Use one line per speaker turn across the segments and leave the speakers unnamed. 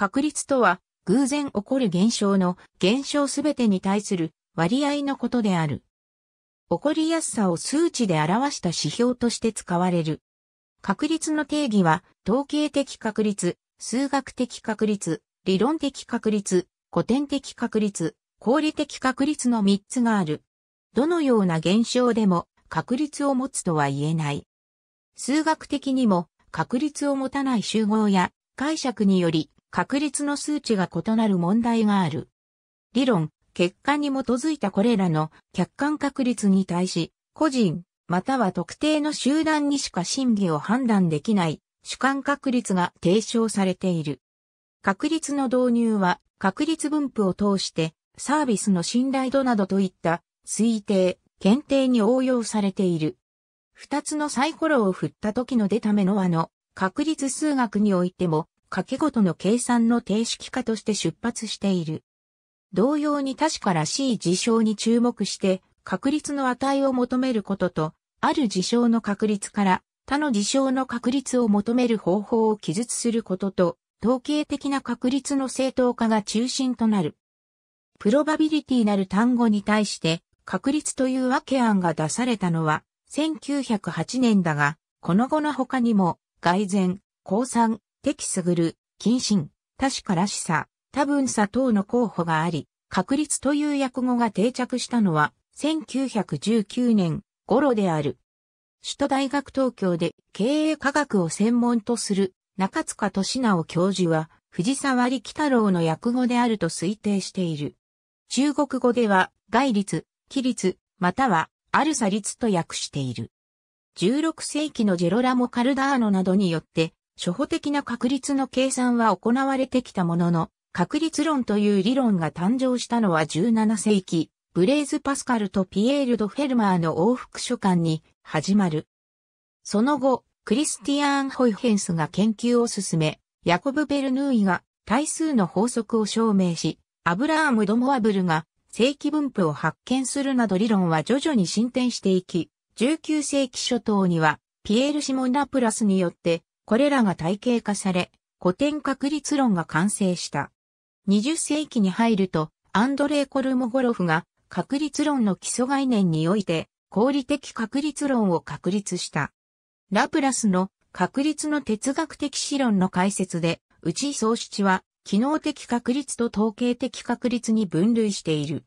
確率とは、偶然起こる現象の現象すべてに対する割合のことである。起こりやすさを数値で表した指標として使われる。確率の定義は、統計的確率、数学的確率、理論的確率、古典的確率、合理的確率の3つがある。どのような現象でも確率を持つとは言えない。数学的にも確率を持たない集合や解釈により確率の数値が異なる問題がある。理論、結果に基づいたこれらの客観確率に対し、個人、または特定の集団にしか真偽を判断できない主観確率が提唱されている。確率の導入は確率分布を通してサービスの信頼度などといった推定、検定に応用されている。二つのサイコロを振った時の出た目の和の確率数学においても掛けごとの計算の定式化として出発している。同様に確からしい事象に注目して確率の値を求めることと、ある事象の確率から他の事象の確率を求める方法を記述することと、統計的な確率の正当化が中心となる。プロバビリティなる単語に対して確率というわけ案が出されたのは1908年だが、この後の他にも、外然、降参、敵すぐる、謹慎、確からしさ、多分さ等の候補があり、確率という訳語が定着したのは、1919年頃である。首都大学東京で経営科学を専門とする中塚俊直教授は、藤沢利太郎の訳語であると推定している。中国語では、外律、規律、または、あるサ律と訳している。16世紀のジェロラモ・カルダーノなどによって、初歩的な確率の計算は行われてきたものの、確率論という理論が誕生したのは17世紀、ブレーズ・パスカルとピエール・ド・フェルマーの往復書簡に始まる。その後、クリスティアーン・ホイヘンスが研究を進め、ヤコブ・ベルヌーイが対数の法則を証明し、アブラーム・ドモアブルが正規分布を発見するなど理論は徐々に進展していき、19世紀初頭にはピエール・シモン・ラプラスによってこれらが体系化され、古典確率論が完成した。20世紀に入ると、アンドレイ・コルモゴロフが確率論の基礎概念において、合理的確率論を確立した。ラプラスの確率の哲学的史論の解説で、内総七は、機能的確率と統計的確率に分類している。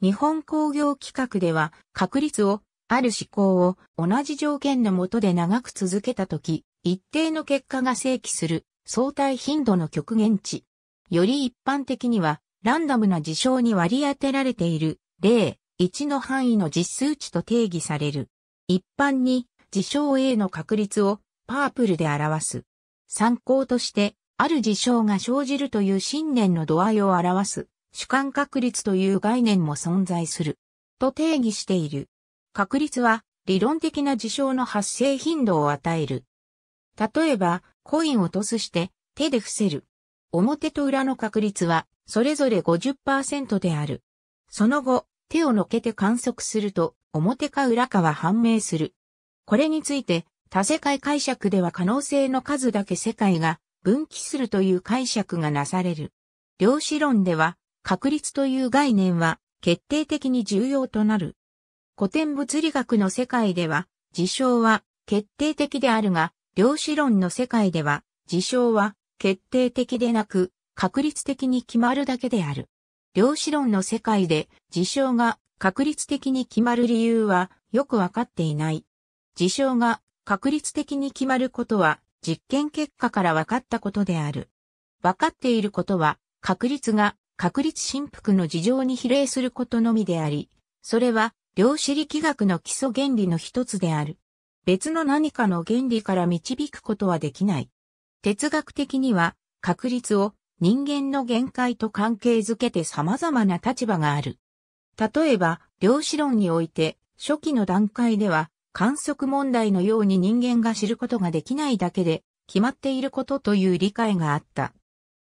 日本工業規格では、確率をある思考を同じ条件のもとで長く続けたとき、一定の結果が正規する相対頻度の極限値。より一般的には、ランダムな事象に割り当てられている、例、1の範囲の実数値と定義される。一般に、事象 A の確率をパープルで表す。参考として、ある事象が生じるという信念の度合いを表す、主観確率という概念も存在する。と定義している。確率は理論的な事象の発生頻度を与える。例えば、コインをトスして手で伏せる。表と裏の確率はそれぞれ50%である。その後、手をのけて観測すると表か裏かは判明する。これについて多世界解釈では可能性の数だけ世界が分岐するという解釈がなされる。量子論では確率という概念は決定的に重要となる。古典物理学の世界では、事象は決定的であるが、量子論の世界では、事象は決定的でなく、確率的に決まるだけである。量子論の世界で事象が確率的に決まる理由はよくわかっていない。事象が確率的に決まることは実験結果からわかったことである。わかっていることは確率が確率振幅の事情に比例することのみであり、それは量子力学の基礎原理の一つである。別の何かの原理から導くことはできない。哲学的には確率を人間の限界と関係づけて様々な立場がある。例えば、量子論において初期の段階では観測問題のように人間が知ることができないだけで決まっていることという理解があった。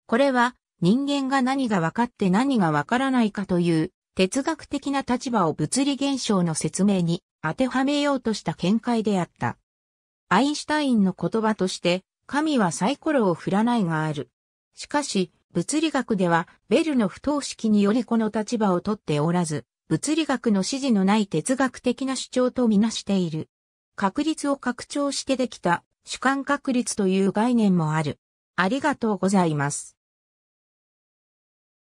これは人間が何が分かって何が分からないかという哲学的な立場を物理現象の説明に当てはめようとした見解であった。アインシュタインの言葉として、神はサイコロを振らないがある。しかし、物理学では、ベルの不等式によりこの立場をとっておらず、物理学の指示のない哲学的な主張とみなしている。確率を拡張してできた主観確率という概念もある。ありがとうございます。